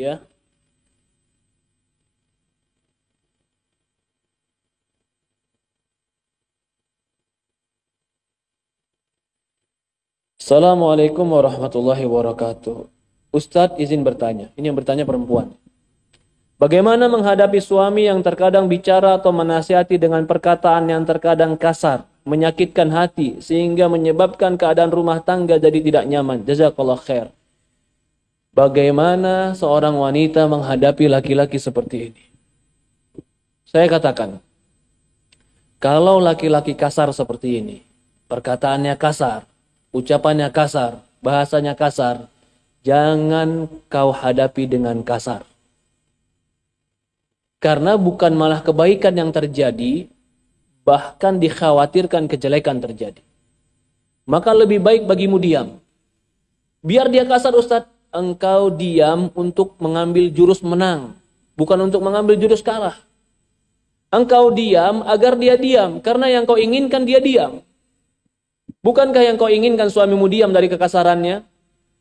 ya Assalamualaikum warahmatullahi wabarakatuh Ustadz izin bertanya ini yang bertanya perempuan Bagaimana menghadapi suami yang terkadang bicara atau menasihati dengan perkataan yang terkadang kasar, menyakitkan hati, sehingga menyebabkan keadaan rumah tangga jadi tidak nyaman? Jazakallah khair bagaimana seorang wanita menghadapi laki-laki seperti ini. Saya katakan, kalau laki-laki kasar seperti ini, perkataannya kasar, ucapannya kasar, bahasanya kasar, jangan kau hadapi dengan kasar. Karena bukan malah kebaikan yang terjadi, bahkan dikhawatirkan kejelekan terjadi. Maka lebih baik bagimu diam. Biar dia kasar Ustadz, engkau diam untuk mengambil jurus menang, bukan untuk mengambil jurus kalah. Engkau diam agar dia diam, karena yang kau inginkan dia diam. Bukankah yang kau inginkan suamimu diam dari kekasarannya?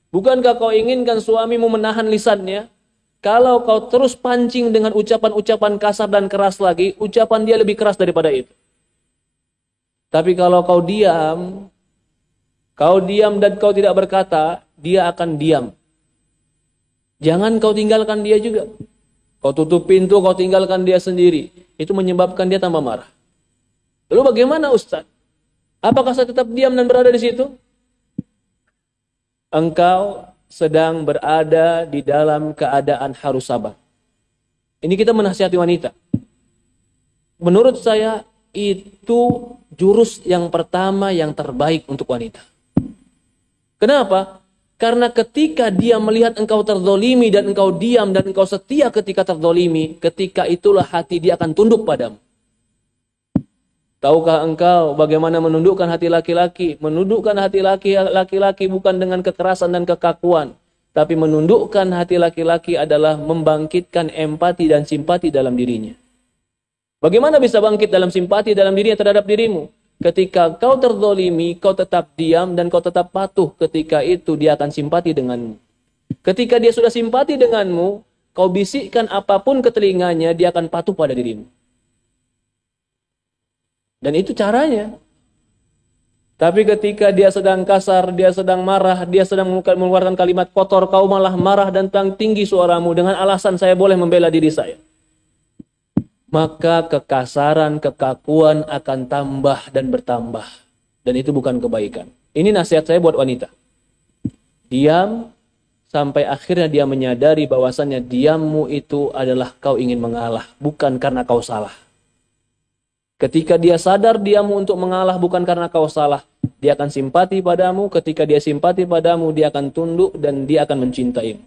Bukankah kau inginkan suamimu menahan lisannya? Kalau kau terus pancing dengan ucapan-ucapan kasar dan keras lagi, ucapan dia lebih keras daripada itu. Tapi kalau kau diam, kau diam dan kau tidak berkata, dia akan diam Jangan kau tinggalkan dia juga. Kau tutup pintu, kau tinggalkan dia sendiri. Itu menyebabkan dia tambah marah. Lalu bagaimana Ustaz? Apakah saya tetap diam dan berada di situ? Engkau sedang berada di dalam keadaan harus sabar. Ini kita menasihati wanita. Menurut saya itu jurus yang pertama yang terbaik untuk wanita. Kenapa? Karena ketika dia melihat engkau terdolimi dan engkau diam dan engkau setia ketika terdolimi, ketika itulah hati dia akan tunduk padamu. Tahukah engkau bagaimana menundukkan hati laki-laki? Menundukkan hati laki-laki bukan dengan kekerasan dan kekakuan. Tapi menundukkan hati laki-laki adalah membangkitkan empati dan simpati dalam dirinya. Bagaimana bisa bangkit dalam simpati dalam dirinya terhadap dirimu? Ketika kau terdolimi, kau tetap diam dan kau tetap patuh. Ketika itu dia akan simpati denganmu. Ketika dia sudah simpati denganmu, kau bisikkan apapun ke telinganya, dia akan patuh pada dirimu. Dan itu caranya. Tapi ketika dia sedang kasar, dia sedang marah, dia sedang mengeluarkan kalimat kotor, kau malah marah dan tang tinggi suaramu dengan alasan saya boleh membela diri saya maka kekasaran, kekakuan akan tambah dan bertambah. Dan itu bukan kebaikan. Ini nasihat saya buat wanita. Diam sampai akhirnya dia menyadari bahwasannya diammu itu adalah kau ingin mengalah, bukan karena kau salah. Ketika dia sadar diammu untuk mengalah bukan karena kau salah, dia akan simpati padamu, ketika dia simpati padamu dia akan tunduk dan dia akan mencintaimu.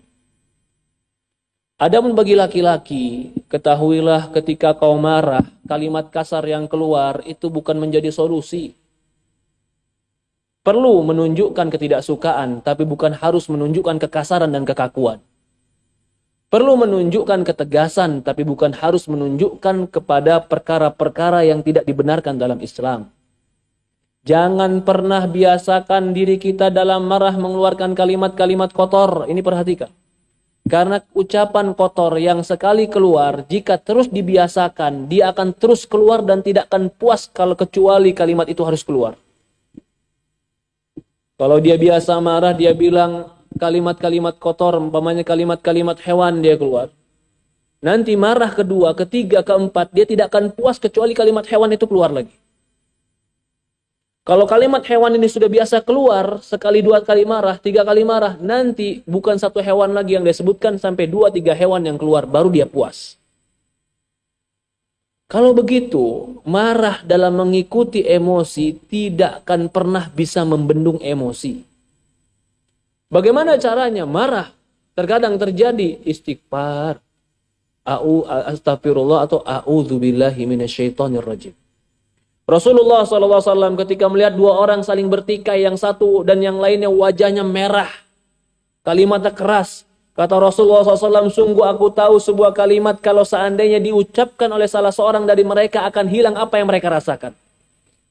Adapun bagi laki-laki, ketahuilah ketika kau marah, kalimat kasar yang keluar itu bukan menjadi solusi. Perlu menunjukkan ketidaksukaan, tapi bukan harus menunjukkan kekasaran dan kekakuan. Perlu menunjukkan ketegasan, tapi bukan harus menunjukkan kepada perkara-perkara yang tidak dibenarkan dalam Islam. Jangan pernah biasakan diri kita dalam marah mengeluarkan kalimat-kalimat kotor. Ini perhatikan karena ucapan kotor yang sekali keluar, jika terus dibiasakan, dia akan terus keluar dan tidak akan puas kalau kecuali kalimat itu harus keluar. Kalau dia biasa marah, dia bilang kalimat-kalimat kotor, umpamanya kalimat-kalimat hewan dia keluar. Nanti marah kedua, ketiga, keempat, dia tidak akan puas kecuali kalimat hewan itu keluar lagi. Kalau kalimat hewan ini sudah biasa keluar, sekali dua kali marah, tiga kali marah, nanti bukan satu hewan lagi yang disebutkan sampai dua tiga hewan yang keluar, baru dia puas. Kalau begitu, marah dalam mengikuti emosi tidak akan pernah bisa membendung emosi. Bagaimana caranya? Marah. Terkadang terjadi istighfar, au astagfirullah atau a'udzubillahi minasyaitonir rajim. Rasulullah SAW ketika melihat dua orang saling bertikai, yang satu dan yang lainnya wajahnya merah. Kalimatnya keras. Kata Rasulullah SAW, sungguh aku tahu sebuah kalimat kalau seandainya diucapkan oleh salah seorang dari mereka akan hilang apa yang mereka rasakan.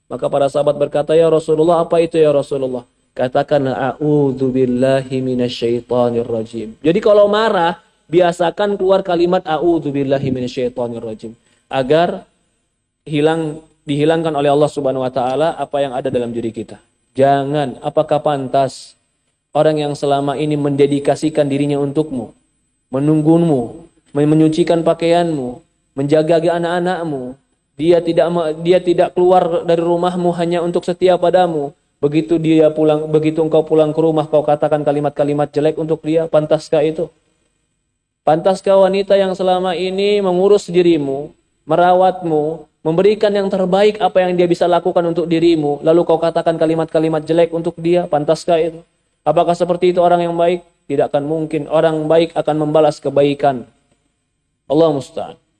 Maka para sahabat berkata, Ya Rasulullah, apa itu ya Rasulullah? Katakan, A'udhu billahi minasyaitanir rajim. Jadi kalau marah, biasakan keluar kalimat A'udhu billahi minasyaitanir rajim. Agar hilang dihilangkan oleh Allah Subhanahu wa taala apa yang ada dalam diri kita. Jangan apakah pantas orang yang selama ini mendedikasikan dirinya untukmu, menunggumu, menyucikan pakaianmu, menjaga anak-anakmu, dia tidak dia tidak keluar dari rumahmu hanya untuk setia padamu. Begitu dia pulang, begitu engkau pulang ke rumah kau katakan kalimat-kalimat jelek untuk dia, pantaskah itu? Pantaskah wanita yang selama ini mengurus dirimu, merawatmu, memberikan yang terbaik apa yang dia bisa lakukan untuk dirimu, lalu kau katakan kalimat-kalimat jelek untuk dia, pantaskah itu? Apakah seperti itu orang yang baik? Tidak akan mungkin. Orang baik akan membalas kebaikan. Allah musta'an.